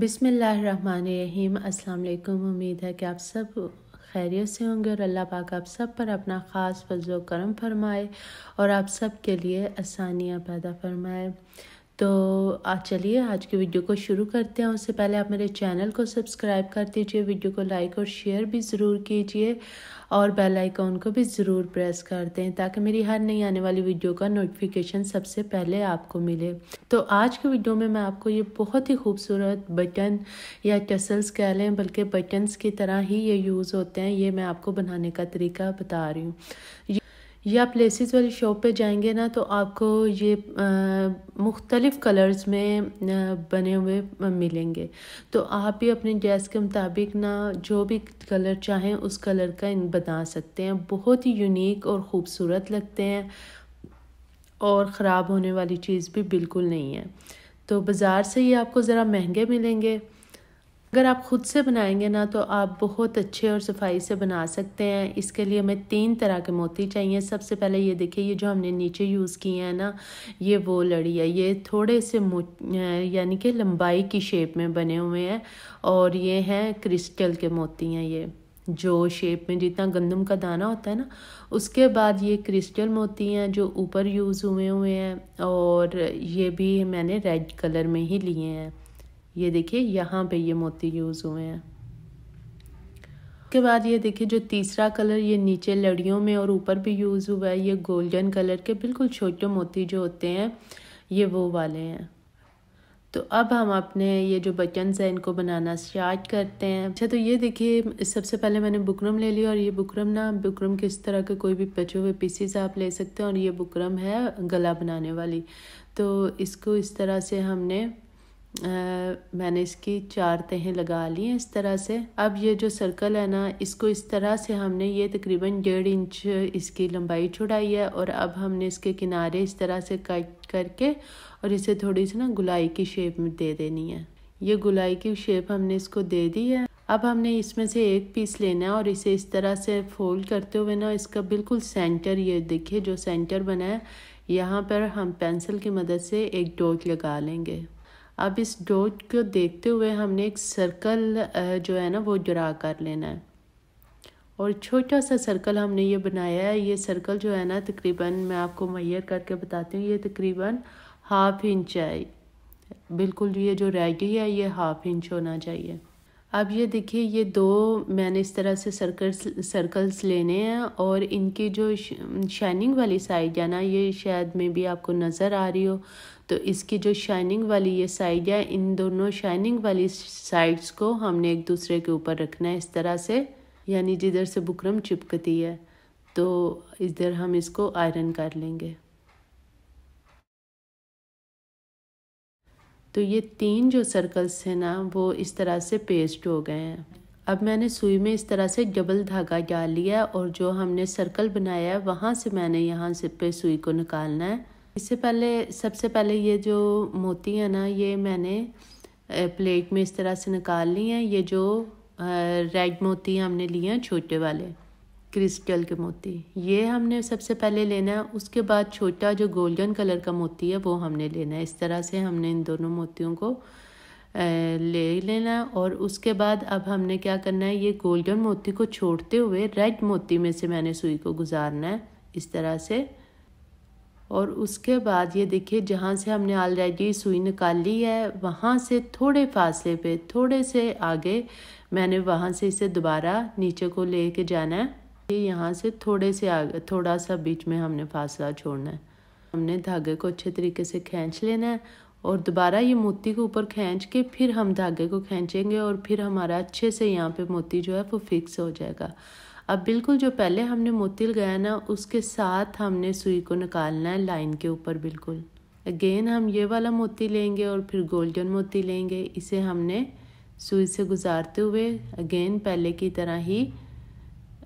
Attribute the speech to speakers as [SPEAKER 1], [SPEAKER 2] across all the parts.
[SPEAKER 1] बिसमीम अल्लाम उम्मीद है कि आप सब खैरियत से होंगे और अल्लाह पाक आप सब पर अपना ख़ास फजल करम फरमाए और आप सब के लिए आसानियाँ पैदा फरमाए तो आज चलिए आज के वीडियो को शुरू करते हैं उससे पहले आप मेरे चैनल को सब्सक्राइब कर दीजिए वीडियो को लाइक और शेयर भी ज़रूर कीजिए और बेल आइकॉन को भी ज़रूर प्रेस कर दें ताकि मेरी हर नई आने वाली वीडियो का नोटिफिकेशन सबसे पहले आपको मिले तो आज के वीडियो में मैं आपको ये बहुत ही खूबसूरत बटन या टसल्स कह लें बल्कि बटन्स की तरह ही ये यूज़ होते हैं ये मैं आपको बनाने का तरीका बता रही हूँ या प्लेसेस वाली शॉप पे जाएंगे ना तो आपको ये मुख्तलिफ़ कलर्स में बने हुए मिलेंगे तो आप भी अपने ड्रेस के मुताबिक ना जो भी कलर चाहें उस कलर का इन बना सकते हैं बहुत ही यूनिक और ख़ूबसूरत लगते हैं और ख़राब होने वाली चीज़ भी बिल्कुल नहीं है तो बाज़ार से ही आपको ज़रा महंगे मिलेंगे अगर आप ख़ुद से बनाएंगे ना तो आप बहुत अच्छे और सफाई से बना सकते हैं इसके लिए हमें तीन तरह के मोती चाहिए सबसे पहले ये देखिए ये जो हमने नीचे यूज़ किए हैं ना ये वो लड़ी है ये थोड़े से यानी कि लंबाई की शेप में बने हुए हैं और ये हैं क्रिस्टल के मोती हैं ये जो शेप में जितना गंदम का दाना होता है ना उसके बाद ये क्रिस्टल मोती हैं जो ऊपर यूज़ हुए हुए हैं और ये भी मैंने रेड कलर में ही लिए हैं ये देखिए यहाँ पे ये मोती यूज़ हुए हैं उसके बाद ये देखिए जो तीसरा कलर ये नीचे लड़ियों में और ऊपर भी यूज़ हुआ है ये गोल्डन कलर के बिल्कुल छोटे मोती जो होते हैं ये वो वाले हैं तो अब हम अपने ये जो बटन्स हैं इनको बनाना स्टार्ट करते हैं अच्छा तो ये देखिए सबसे पहले मैंने बुकरम ले लिया और ये बुकरम ना बुकरम किस तरह के कोई भी बचे हुए पीसीस आप ले सकते हैं और ये बुकरम है गला बनाने वाली तो इसको इस तरह से हमने मैंने इसकी चार तहें लगा ली हैं इस तरह से अब ये जो सर्कल है ना इसको इस तरह से हमने ये तकरीबन डेढ़ इंच इसकी लंबाई छुड़ाई है और अब हमने इसके किनारे इस तरह से कट करके और इसे थोड़ी सी ना गुलाई की शेप में दे देनी है ये गुलाई की शेप हमने इसको दे दी है अब हमने इसमें से एक पीस लेना है और इसे इस तरह से फोल्ड करते हुए ना इसका बिल्कुल सेंटर ये देखिए जो सेंटर बना है यहाँ पर हम पेंसिल की मदद से एक डॉट लगा लेंगे अब इस डॉट को देखते हुए हमने एक सर्कल जो है ना वो ड्रा कर लेना है और छोटा सा सर्कल हमने ये बनाया है ये सर्कल जो है ना तकरीबन मैं आपको मैयर करके बताती हूँ ये तकरीबन हाफ इंच है बिल्कुल ये जो रेडी है ये हाफ इंच होना चाहिए अब ये देखिए ये दो मैंने इस तरह से सर्कल्स सर्कल्स लेने हैं और इनकी जो शाइनिंग वाली साइड है ना ये शायद में भी आपको नज़र आ रही हो तो इसकी जो शाइनिंग वाली ये साइड है इन दोनों शाइनिंग वाली साइड्स को हमने एक दूसरे के ऊपर रखना है इस तरह से यानी जिधर से बुकरम चिपकती है तो इधर हम इसको आयरन कर लेंगे तो ये तीन जो सर्कल्स हैं ना वो इस तरह से पेस्ट हो गए हैं अब मैंने सुई में इस तरह से डबल धागा डाल लिया और जो हमने सर्कल बनाया है वहाँ से मैंने यहाँ से पे सुई को निकालना है इससे पहले सबसे पहले ये जो मोती है ना ये मैंने प्लेट में इस तरह से निकाल ली हैं ये जो रेड मोती हमने लिए हैं छोटे वाले क्रिस्टल के मोती ये हमने सबसे पहले लेना है उसके बाद छोटा जो गोल्डन कलर का मोती है वो हमने लेना है इस तरह से हमने इन दोनों मोतियों को ले लेना है और उसके बाद अब हमने क्या करना है ये गोल्डन मोती को छोड़ते हुए रेड मोती में से मैंने सुई को गुजारना है इस तरह से और उसके बाद ये देखिए जहाँ से हमने ऑलरेडी सुई निकाल ली है वहाँ से थोड़े फासले पे थोड़े से आगे मैंने वहाँ से इसे दोबारा नीचे को ले कर जाना है ये यहाँ से थोड़े से आगे थोड़ा सा बीच में हमने फासला छोड़ना है हमने धागे को अच्छे तरीके से खींच लेना है और दोबारा ये मोती को ऊपर खींच के फिर हम धागे को खींचेंगे और फिर हमारा अच्छे से यहाँ पे मोती जो है वो फिक्स हो जाएगा अब बिल्कुल जो पहले हमने मोती लगाया ना उसके साथ हमने सुई को निकालना है लाइन के ऊपर बिल्कुल अगेन हम ये वाला मोती लेंगे और फिर गोल्डन मोती लेंगे इसे हमने सुई से गुजारते हुए अगेन पहले की तरह ही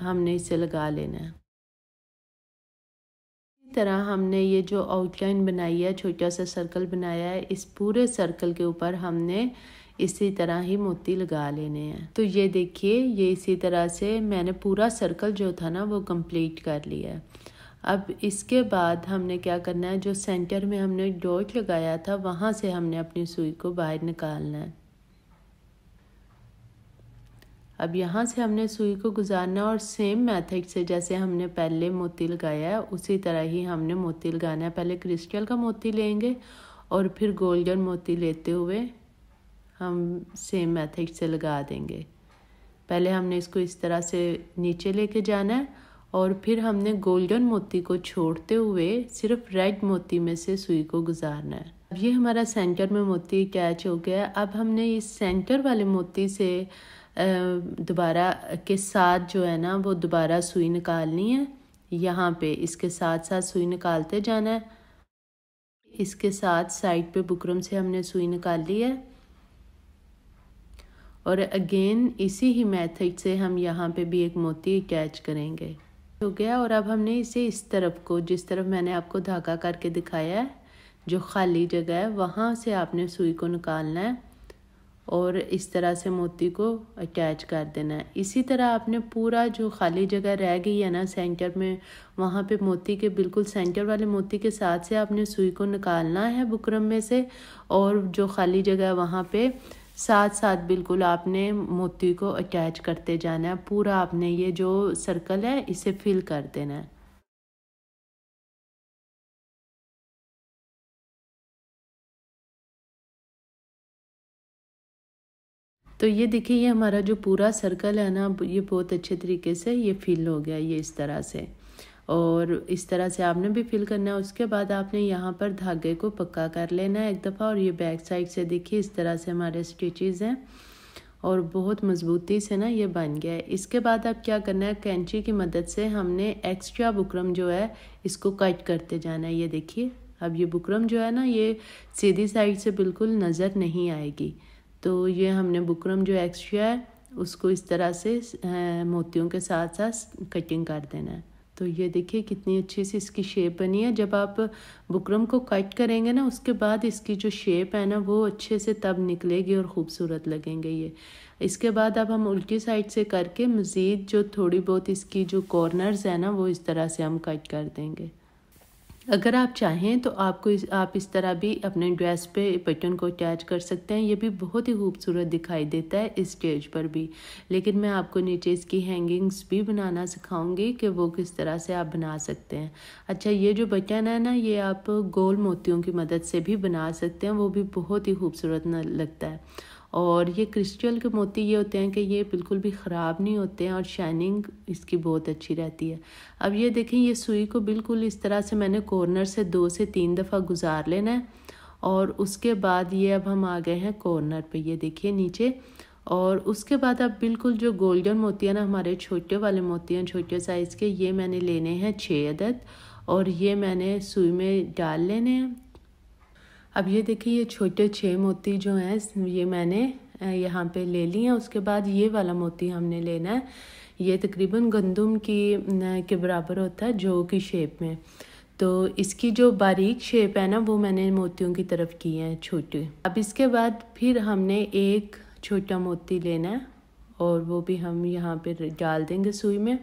[SPEAKER 1] हमने इसे लगा लेना है इसी तरह हमने ये जो आउटलाइन बनाई है छोटा सा सर्कल बनाया है इस पूरे सर्कल के ऊपर हमने इसी तरह ही मोती लगा लेने हैं तो ये देखिए ये इसी तरह से मैंने पूरा सर्कल जो था ना वो कंप्लीट कर लिया है अब इसके बाद हमने क्या करना है जो सेंटर में हमने डॉट लगाया था वहाँ से हमने अपनी सुई को बाहर निकालना है अब यहाँ से हमने सुई को गुजारना और सेम मेथड से जैसे हमने पहले मोती लगाया है उसी तरह ही हमने मोती लगाना है पहले क्रिस्टल का मोती लेंगे और फिर गोल्डन मोती लेते हुए हम सेम मेथड से लगा देंगे पहले हमने इसको इस तरह से नीचे लेके जाना है और फिर हमने गोल्डन मोती को छोड़ते हुए सिर्फ रेड मोती में से सुई को गुजारना है अब ये हमारा सेंटर में मोती कैच हो गया अब हमने इस सेंटर वाले मोती से दोबारा के साथ जो है ना वो दोबारा सुई निकालनी है यहाँ पे इसके साथ साथ सुई निकालते जाना है इसके साथ साइड पे बुकरम से हमने सुई निकाल ली है और अगेन इसी ही मेथड से हम यहाँ पे भी एक मोती अटैच करेंगे हो गया और अब हमने इसे इस तरफ को जिस तरफ मैंने आपको धागा करके दिखाया है जो खाली जगह है वहाँ से आपने सुई को निकालना है और इस तरह से मोती को अटैच कर देना है इसी तरह आपने पूरा जो खाली जगह रह गई है ना सेंटर में वहाँ पे मोती के बिल्कुल सेंटर वाले मोती के साथ से आपने सुई को निकालना है बुकरम में से और जो खाली जगह है वहाँ पे साथ साथ बिल्कुल आपने मोती को अटैच करते जाना है पूरा आपने ये जो सर्कल है इसे फिल कर देना है तो ये देखिए ये हमारा जो पूरा सर्कल है ना ये बहुत अच्छे तरीके से ये फिल हो गया ये इस तरह से और इस तरह से आपने भी फिल करना है उसके बाद आपने यहाँ पर धागे को पक्का कर लेना है एक दफ़ा और ये बैक साइड से देखिए इस तरह से हमारे स्टिचेज़ हैं और बहुत मज़बूती से ना ये बन गया है इसके बाद आप क्या करना है कैंची की मदद से हमने एक्स्ट्रा बुकरम जो है इसको कट करते जाना है ये देखिए अब ये बुकरम जो है ना ये सीधी साइड से बिल्कुल नज़र नहीं आएगी तो ये हमने बुकरम जो एक्स्ट्रा है उसको इस तरह से मोतियों के साथ साथ कटिंग कर देना है तो ये देखिए कितनी अच्छी सी इसकी शेप बनी है जब आप बुकरम को कट करेंगे ना उसके बाद इसकी जो शेप है ना वो अच्छे से तब निकलेगी और ख़ूबसूरत लगेंगे ये इसके बाद अब हम उल्टी साइड से करके मज़ीद जो थोड़ी बहुत इसकी जो कॉर्नर्स है ना वो इस तरह से हम कट कर देंगे अगर आप चाहें तो आपको इस आप इस तरह भी अपने ड्रेस पे बटन को अटैच कर सकते हैं ये भी बहुत ही खूबसूरत दिखाई देता है इस स्टेज पर भी लेकिन मैं आपको नीचे इसकी हैंगिंग्स भी बनाना सिखाऊंगी कि वो किस तरह से आप बना सकते हैं अच्छा ये जो बटन है ना ये आप गोल मोतियों की मदद से भी बना सकते हैं वो भी बहुत ही खूबसूरत लगता है और ये क्रिस्टल के मोती ये होते हैं कि ये बिल्कुल भी ख़राब नहीं होते हैं और शाइनिंग इसकी बहुत अच्छी रहती है अब ये देखें ये सुई को बिल्कुल इस तरह से मैंने कॉर्नर से दो से तीन दफ़ा गुजार लेना है और उसके बाद ये अब हम आ गए हैं कॉर्नर पे ये देखिए नीचे और उसके बाद अब बिल्कुल जो गोल्डन मोती है ना हमारे छोटे वाले मोती हैं छोटे साइज़ के ये मैंने लेने हैं छः अदद और ये मैंने सुई में डाल लेने हैं अब ये देखिए ये छोटे छः मोती जो हैं ये मैंने यहाँ पे ले ली हैं उसके बाद ये वाला मोती हमने लेना है ये तकरीबन गंदम की के बराबर होता है जौ की शेप में तो इसकी जो बारीक शेप है ना वो मैंने मोतियों की तरफ की है छोटी अब इसके बाद फिर हमने एक छोटा मोती लेना है और वो भी हम यहाँ पे डाल देंगे सुई में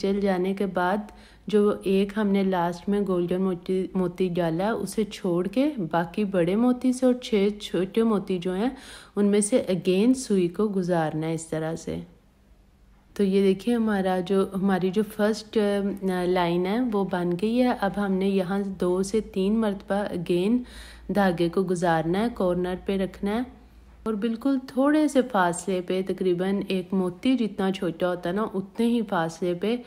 [SPEAKER 1] जल जाने के बाद जो एक हमने लास्ट में गोल्डन मोती मोती डाला है उसे छोड़ के बाकी बड़े मोती से और छः छोटे मोती जो हैं उनमें से अगेन सुई को गुजारना है इस तरह से तो ये देखिए हमारा जो हमारी जो फर्स्ट लाइन है वो बन गई है अब हमने यहाँ दो से तीन मरतबा अगेन धागे को गुजारना है कॉर्नर पे रखना है और बिल्कुल थोड़े से फासले पे तकरीबन एक मोती जितना छोटा होता है ना उतने ही फासले पे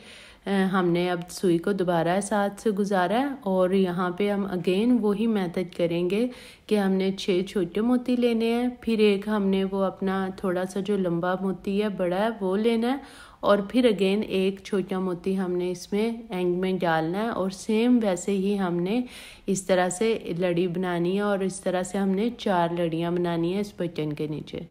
[SPEAKER 1] हमने अब सुई को दोबारा साथ से गुजारा है और यहाँ पे हम अगेन वही मेथड करेंगे कि हमने छः छोटे मोती लेने हैं फिर एक हमने वो अपना थोड़ा सा जो लंबा मोती है बड़ा है वो लेना है और फिर अगेन एक छोटा मोती हमने इसमें एंग में डालना है और सेम वैसे ही हमने इस तरह से लड़ी बनानी है और इस तरह से हमने चार लड़ियाँ बनानी है इस बटन के नीचे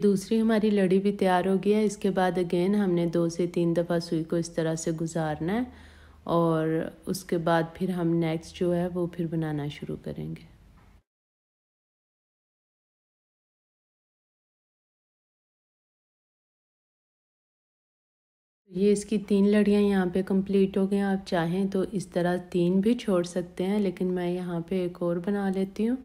[SPEAKER 1] दूसरी हमारी लड़ी भी तैयार हो गई है इसके बाद अगेन हमने दो से तीन दफ़ा सुई को इस तरह से गुजारना है और उसके बाद फिर हम नेक्स्ट जो है वो फिर बनाना शुरू करेंगे ये इसकी तीन लड़ियाँ यहाँ पे कंप्लीट हो गई आप चाहें तो इस तरह तीन भी छोड़ सकते हैं लेकिन मैं यहाँ पे एक और बना लेती हूँ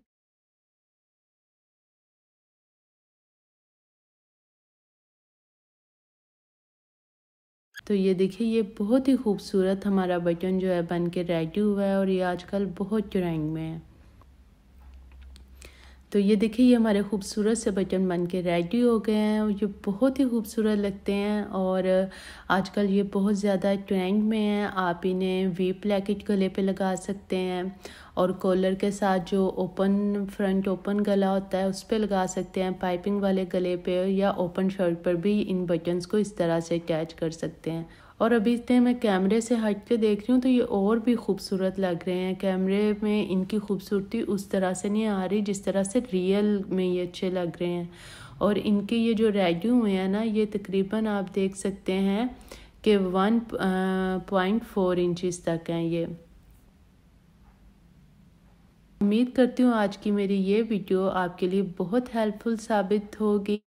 [SPEAKER 1] तो ये देखिए ये बहुत ही खूबसूरत हमारा बटन जो है बन के रेडी हुआ है और ये आजकल बहुत ट्रेंड में है तो ये देखिए ये हमारे खूबसूरत से बटन बन के रेडी हो गए हैं ये बहुत ही खूबसूरत लगते हैं और आजकल ये बहुत ज़्यादा ट्रेंड में हैं आप इन्हें वी प्लेकेट गले पे लगा सकते हैं और कॉलर के साथ जो ओपन फ्रंट ओपन गला होता है उस पर लगा सकते हैं पाइपिंग वाले गले पे या ओपन शर्ट पर भी इन बटन्स को इस तरह से अटैच कर सकते हैं और अभी इतने मैं कैमरे से हट के देख रही हूँ तो ये और भी खूबसूरत लग रहे हैं कैमरे में इनकी खूबसूरती उस तरह से नहीं आ रही जिस तरह से रियल में ये अच्छे लग रहे हैं और इनके ये जो रेडियो हुए हैं ना ये तकरीबन आप देख सकते हैं कि वन पॉइंट फोर इंचज़ तक हैं ये उम्मीद करती हूँ आज की मेरी ये वीडियो आपके लिए बहुत हेल्पफुल साबित होगी